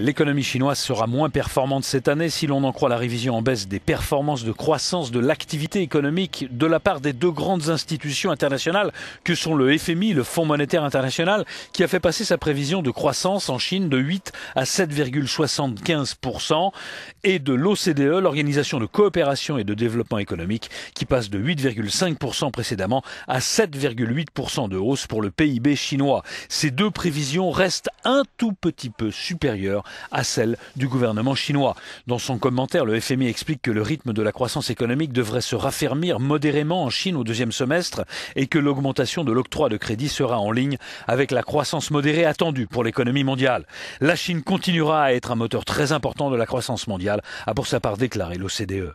L'économie chinoise sera moins performante cette année si l'on en croit la révision en baisse des performances de croissance de l'activité économique de la part des deux grandes institutions internationales que sont le FMI, le Fonds monétaire international, qui a fait passer sa prévision de croissance en Chine de 8 à 7,75% et de l'OCDE, l'Organisation de coopération et de développement économique, qui passe de 8,5% précédemment à 7,8% de hausse pour le PIB chinois. Ces deux prévisions restent un tout petit peu supérieures à celle du gouvernement chinois. Dans son commentaire, le FMI explique que le rythme de la croissance économique devrait se raffermir modérément en Chine au deuxième semestre et que l'augmentation de l'octroi de crédit sera en ligne avec la croissance modérée attendue pour l'économie mondiale. La Chine continuera à être un moteur très important de la croissance mondiale, a pour sa part déclaré l'OCDE.